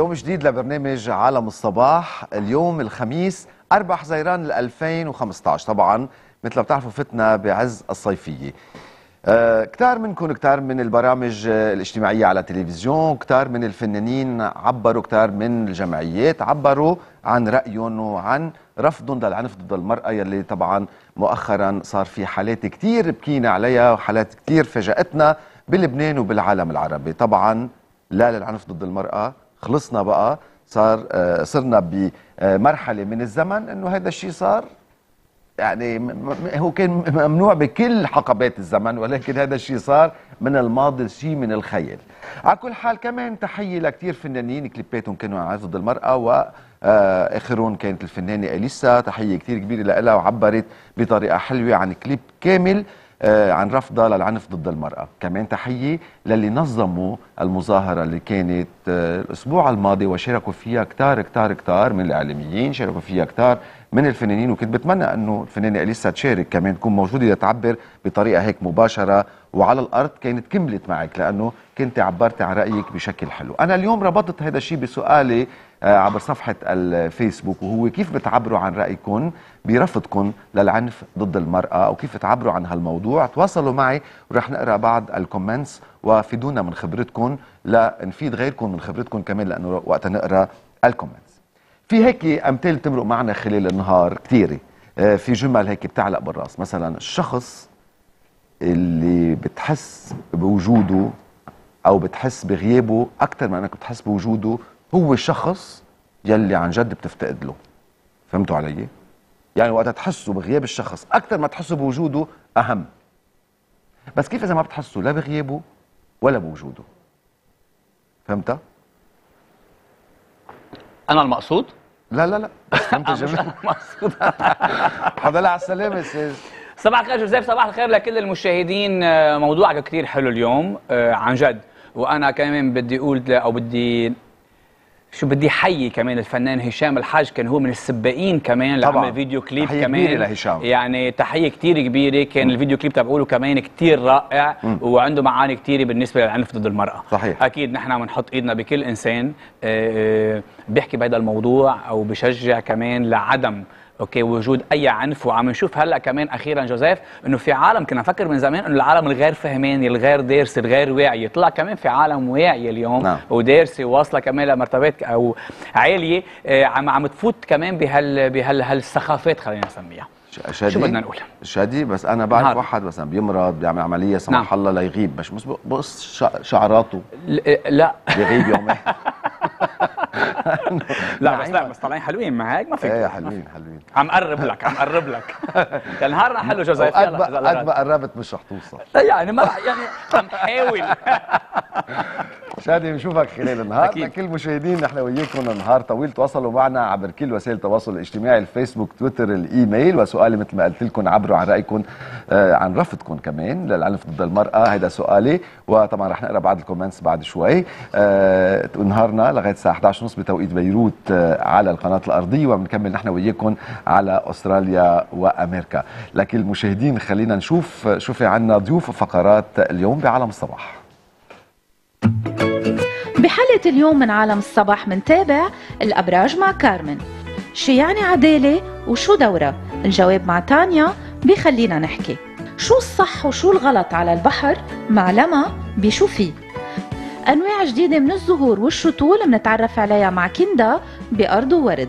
يوم جديد لبرنامج عالم الصباح اليوم الخميس 4 حزيران 2015 طبعا مثل ما بتعرفوا فتنا بعز الصيفيه آه، كتار منكم كتار من البرامج الاجتماعية على التلفزيون كتار من الفنانين عبروا كتار من الجمعيات عبروا عن رأيهم وعن رفضهم للعنف ضد المرأة يلي طبعا مؤخرا صار في حالات كتير بكينا عليها وحالات كتير فاجأتنا بلبنان وبالعالم العربي طبعا لا للعنف ضد المرأة خلصنا بقى صار آه، صرنا بمرحله من الزمن انه هذا الشيء صار يعني هو كان ممنوع بكل حقبات الزمن ولكن هذا الشيء صار من الماضي شيء من الخيال على كل حال كمان تحيه لكثير فنانين كليباتهم كانوا عن ضد المراه و آه، اخرون كانت الفنانه اليسا تحيه كثير كبيره لها وعبرت بطريقه حلوه عن كليب كامل آه، عن رفضها للعنف ضد المرأة كمان تحية للي نظموا المظاهرة اللي كانت آه، الأسبوع الماضي وشاركوا فيها كتار كتار كتار من الإعلاميين شاركوا فيها كتار من الفنانين وكنت بتمنى انه الفنانه اليسا تشارك كمان تكون موجوده لتعبر بطريقه هيك مباشره وعلى الارض كانت كملت معك لانه كنت عبرت عن رايك بشكل حلو انا اليوم ربطت هذا الشيء بسؤالي آه، عبر صفحه الفيسبوك وهو كيف بتعبروا عن رايكم برفضكم للعنف ضد المراه او كيف بتعبروا عن هالموضوع تواصلوا معي ورح نقرا بعض الكومنتس وفيدونا من خبرتكم لنفيد غيركم من خبرتكم كمان لانه وقتها نقرا الكومنتس في هيك امثال تمرق معنا خلال النهار كثيره آه، في جمل هيك بتعلق بالراس مثلا الشخص اللي بتحس بوجوده او بتحس بغيابه اكثر ما انك بتحس بوجوده هو الشخص يلي عن جد بتفتقد له فهمتوا علي يعني وقت تحسوا بغياب الشخص اكثر ما تحسوا بوجوده اهم بس كيف اذا ما بتحسوا لا بغيابه ولا بوجوده فهمت انا المقصود لا لا لا استمتع جميل مقصود الحمد على السلامة استاذ صباح الخير جوزيف صباح الخير لكل المشاهدين آه، موضوعك كثير حلو اليوم آه، عن جد وانا كمان بدي اقول او بدي شو بدي حيي كمان الفنان هشام الحاج كان هو من السباقين كمان اللي عمل فيديو كليب تحية كمان كبيرة لهشام يعني تحيه كثير كبيره كان م. الفيديو كليب تبعوله كمان كثير رائع م. وعنده معاني كثيره بالنسبه للعنف ضد المراه صحيح اكيد نحن عم نحط ايدنا بكل انسان آه، آه، بيحكي بهذا الموضوع او بشجع كمان لعدم اوكي وجود اي عنف وعم نشوف هلا كمان اخيرا جوزيف انه في عالم كنا نفكر من زمان انه العالم الغير فهماني الغير دارسه الغير واعيه طلع كمان في عالم واعيه اليوم نعم. ودارسه واصله كمان لمرتبات او عاليه آه، عم عم تفوت كمان بهال بهال هالسخافات خلينا نسميها شادي شو بدنا نقول شادي بس انا بعرف نهار. واحد مثلا بيمرض بيعمل عمليه سمح نعم. الله ليغيب مش بقص شعراته آه، لا بيغيب يومين لا بس لا بس طالعين حلوين معك هيك ما فيك ايه حلوين حلوين عم قرب لك عم قرب لك يعني النهار رح حلو جوزيف قد ما قربت مش رح توصل يعني ما يعني عم حاول شادي بنشوفك خلال النهار أكيد. المشاهدين مشاهدين احنا وياكم نهار طويل تواصلوا معنا عبر كل وسائل التواصل الاجتماعي الفيسبوك تويتر الايميل وسؤالي مثل ما قلت لكم عبروا عن رايكم آه عن رفضكم كمان للعنف ضد المراه هذا سؤالي وطبعا رح نقرا بعض الكومنتس بعد شوي آه نهارنا لغايه الساعه 11:30 بتوقيت بيروت آه على القناه الارضيه وبنكمل نحن وياكم على استراليا وامريكا لكن المشاهدين خلينا نشوف آه، شوفي عنا ضيوف فقرات اليوم بعالم الصباح بحلقة اليوم من عالم الصباح منتابع الأبراج مع كارمن شو يعني عدالة وشو دورها؟ الجواب مع تانيا بخلينا نحكي شو الصح وشو الغلط على البحر مع لما بشو فيه أنواع جديدة من الزهور والشتول منتعرف عليها مع كندا بأرض وورد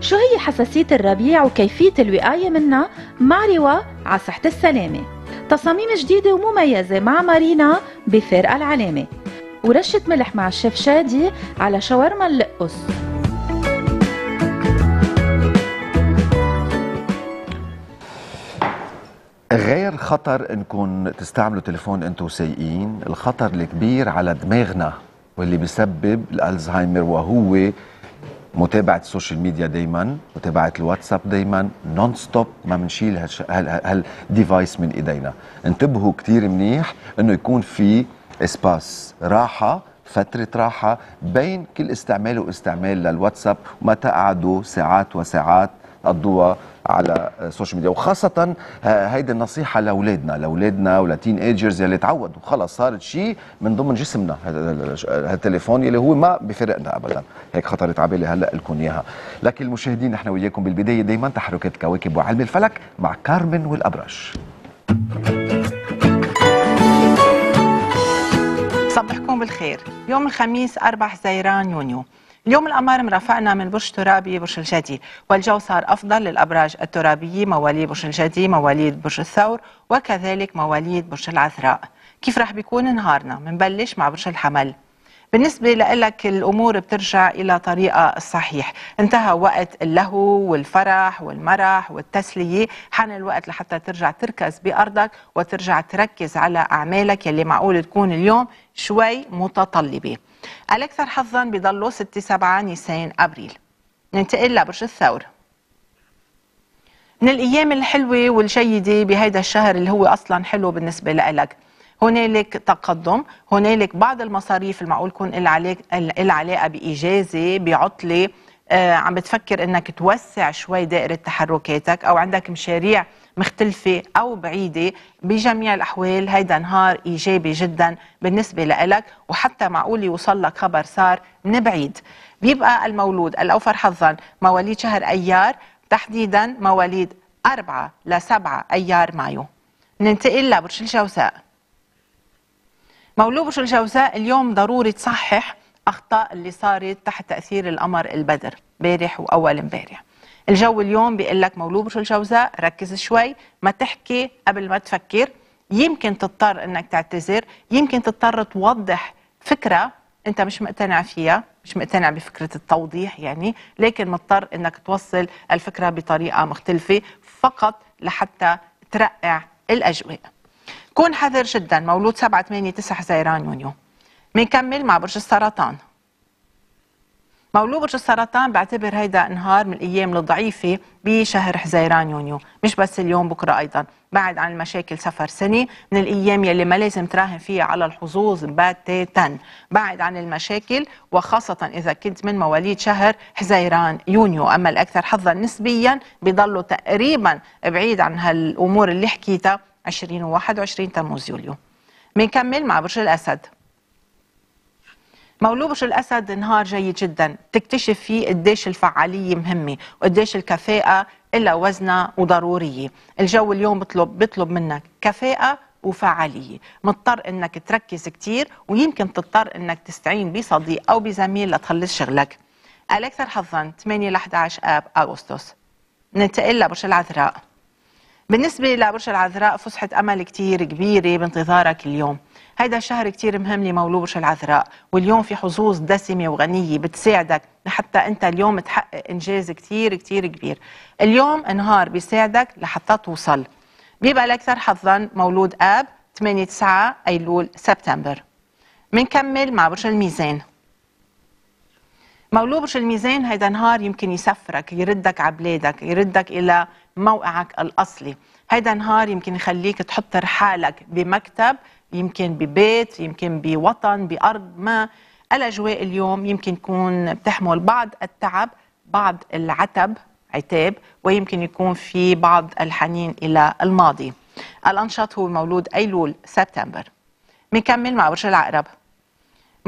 شو هي حساسية الربيع وكيفية الوقاية منها مع روا على صحة السلامة تصاميم جديدة ومميزة مع مارينا بفرقة العلامة ورشة ملح مع الشيف شادي على شاورما اللقص غير خطر انكم تستعملوا تليفون انتم سيئين الخطر الكبير على دماغنا واللي بيسبب الالزهايمر وهو متابعه السوشيال ميديا دايما متابعه الواتساب دايما نون ستوب ما بنشيل هالديفايس من ايدينا انتبهوا كثير منيح انه يكون في اسباس راحه فترة راحة بين كل استعمال واستعمال للواتساب ومتى قعدوا ساعات وساعات قضوها على السوشيال ميديا وخاصة آه، هيدي النصيحة لأولادنا لأولادنا ولتين ايجرز يلي تعودوا خلص صارت شيء من ضمن جسمنا هالتليفون يلي هو ما بفرقنا أبدا هيك خطرت على بالي هلا لكم إياها لكن المشاهدين نحن وياكم بالبداية دايما تحركات الكواكب وعلم الفلك مع كارمن والأبرش مساكم بالخير يوم الخميس 4 حزيران يونيو اليوم القمر مرافقنا من برج ترابي برج الجدي والجو صار أفضل للأبراج الترابية مواليد برج الجدي مواليد برج الثور وكذلك مواليد برج العذراء كيف رح بيكون نهارنا؟ منبلش مع برج الحمل بالنسبة لك الأمور بترجع إلى طريقة الصحيح انتهى وقت اللهو والفرح والمرح والتسلية حان الوقت لحتى ترجع تركز بأرضك وترجع تركز على أعمالك يلي معقول تكون اليوم شوي متطلبة الأكثر حظا بضلوا 6-7 نيسان أبريل ننتقل لبرج الثور من الأيام الحلوة والجيدة بهيدا الشهر اللي هو أصلا حلو بالنسبة لك هنالك تقدم هنالك بعض المصاريف المعقول يكون العلاقه باجازه بعطله آه، عم بتفكر انك توسع شوي دائره تحركاتك او عندك مشاريع مختلفة أو بعيدة بجميع الأحوال هيدا نهار إيجابي جدا بالنسبة لإلك وحتى معقول يوصل لك خبر صار من بعيد بيبقى المولود الأوفر حظا مواليد شهر أيار تحديدا مواليد 4 ل 7 أيار مايو ننتقل لبرج الجوزاء مولوبش الجوزاء اليوم ضروري تصحح اخطاء اللي صارت تحت تاثير القمر البدر امبارح واول امبارح الجو اليوم بيقول لك مولوبش الجوزاء ركز شوي ما تحكي قبل ما تفكر يمكن تضطر انك تعتذر يمكن تضطر توضح فكره انت مش مقتنع فيها مش مقتنع بفكره التوضيح يعني لكن مضطر انك توصل الفكره بطريقه مختلفه فقط لحتى ترقع الاجواء كون حذر جدا مولود 7 8 9 حزيران يونيو بنكمل مع برج السرطان مولود برج السرطان بعتبر هيدا نهار من الايام الضعيفه بشهر حزيران يونيو مش بس اليوم بكره ايضا بعد عن المشاكل سفر سنه من الايام يلي ما لازم تراهن فيها على الحظوظ باتاتا بعد عن المشاكل وخاصه اذا كنت من مواليد شهر حزيران يونيو اما الاكثر حظا نسبيا بضلوا تقريبا بعيد عن هالامور اللي حكيتها 20 و 21 تموز يوليو بنكمل مع برج الأسد مولود برج الأسد نهار جيد جدا تكتشف فيه قديش الفعالية مهمة وقديش الكفاءة إلا وزنها وضرورية الجو اليوم بطلب بطلب منك كفاءة وفعالية مضطر انك تركز كثير ويمكن تضطر انك تستعين بصديق او بزميل لتخلص شغلك الاكثر حظا 8 ل 11 اب اغسطس ننتقل لبرج العذراء بالنسبة لبرج العذراء فسحة أمل كتير كبيرة بانتظارك اليوم هيدا الشهر كتير مهم لمولود برج العذراء واليوم في حظوظ دسمة وغنية بتساعدك لحتى أنت اليوم تحقق إنجاز كتير كتير كبير اليوم نهار بيساعدك لحتى توصل بيبقى الأكثر حظا مولود آب 8 9 أيلول سبتمبر منكمل مع برج الميزان برج الميزان هيدا نهار يمكن يسفرك يردك على بلادك يردك الى موقعك الاصلي هيدا نهار يمكن يخليك تحط رحالك بمكتب يمكن ببيت يمكن بوطن بارض ما الاجواء اليوم يمكن تكون بتحمل بعض التعب بعض العتب عتاب ويمكن يكون في بعض الحنين الى الماضي الانشط هو مولود ايلول سبتمبر بنكمل مع برج العقرب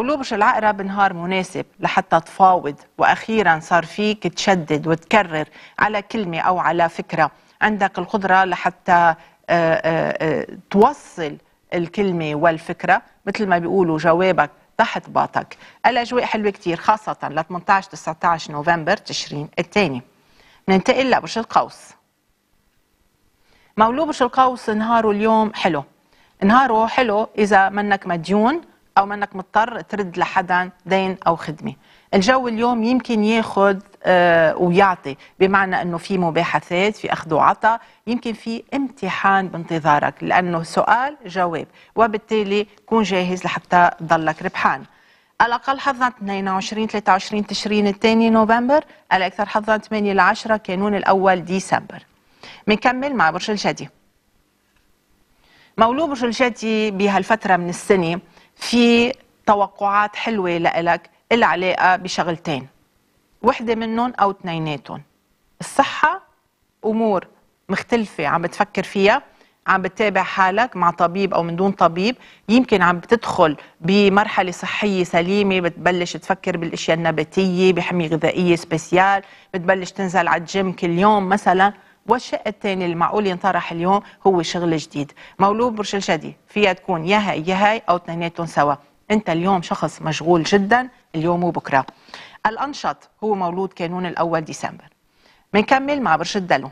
برج العقرب نهار مناسب لحتى تفاوض وأخيرا صار فيك تشدد وتكرر على كلمة أو على فكرة عندك القدرة لحتى آه، آه، آه، توصل الكلمة والفكرة مثل ما بيقولوا جوابك تحت باطك الأجواء حلوة كثير خاصة ل 18-19 نوفمبر تشرين الثاني ننتقل لبرج القوس مولو برج القوس نهاره اليوم حلو نهاره حلو إذا منك مديون او منك مضطر ترد لحدا دين او خدمه الجو اليوم يمكن ياخذ آه، ويعطي بمعنى انه في مباحثات في اخذ وعطاء يمكن في امتحان بانتظارك لانه سؤال جواب وبالتالي كون جاهز لحتى ضلك ربحان الاقل حظا 22 23 تشرين الثاني نوفمبر الاكثر حظا 8 ل 10 كانون الاول ديسمبر بنكمل مع برج الجدي مولود برج الجدي بهالفتره من السنه في توقعات حلوة لإلك العلاقة بشغلتين وحدة منهم أو اثنيناتهم الصحة أمور مختلفة عم بتفكر فيها عم بتتابع حالك مع طبيب او من دون طبيب يمكن عم بتدخل بمرحله صحيه سليمه بتبلش تفكر بالاشياء النباتيه بحميه غذائيه سبيسيال بتبلش تنزل على الجيم كل يوم مثلا والشق الثاني المعقول ينطرح اليوم هو شغل جديد مولود برج الجدي فيها تكون يا هي يا هي او اثنيناتهم سوا انت اليوم شخص مشغول جدا اليوم وبكره الانشط هو مولود كانون الاول ديسمبر بنكمل مع برج الدلو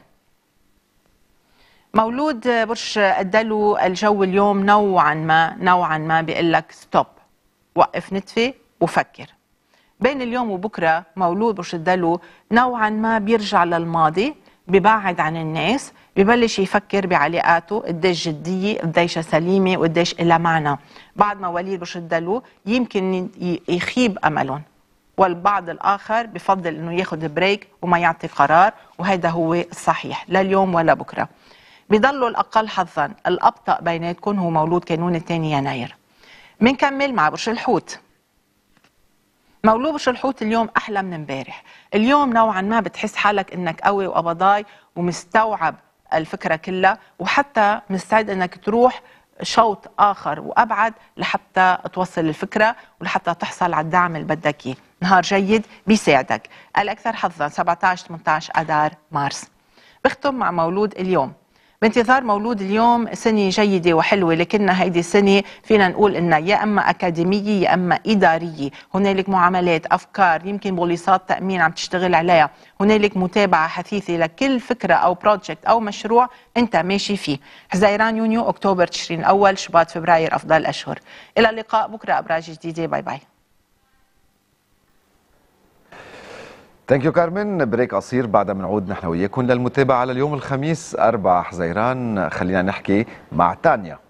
مولود برج الدلو الجو اليوم نوعا ما نوعا ما بيقول لك ستوب وقف نتفه وفكر بين اليوم وبكره مولود برج الدلو نوعا ما بيرجع للماضي ببعد عن الناس ببلش يفكر بعلاقاته قديش جديه قديش سليمه وقديش إلى معنى بعد ما وليد بشر الدلو يمكن يخيب املهم والبعض الاخر بفضل انه ياخذ بريك وما يعطي قرار وهذا هو الصحيح لا اليوم ولا بكره بضلوا الاقل حظا الابطا بيناتكم هو مولود كانون الثاني يناير منكمل مع برج الحوت مقلوب الحوت اليوم احلى من امبارح اليوم نوعا ما بتحس حالك انك قوي وقبضاي ومستوعب الفكره كلها وحتى مستعد انك تروح شوط اخر وابعد لحتى توصل الفكره ولحتى تحصل على الدعم اللي بدك اياه نهار جيد بيساعدك الاكثر حظا 17 18 اذار مارس بختم مع مولود اليوم بانتظار مولود اليوم سنة جيدة وحلوة لكن هيدي السنة فينا نقول إنها يا إما أكاديمية يا إما إدارية هنالك معاملات أفكار يمكن بوليصات تأمين عم تشتغل عليها هنالك متابعة حثيثة لكل فكرة أو بروجكت أو مشروع أنت ماشي فيه حزيران يونيو أكتوبر تشرين الأول شباط فبراير أفضل أشهر إلى اللقاء بكرة أبراج جديدة باي باي ثانك يو كارمن بريك قصير بعد ما نعود نحن وياكم للمتابعه على اليوم الخميس 4 حزيران خلينا نحكي مع تانيا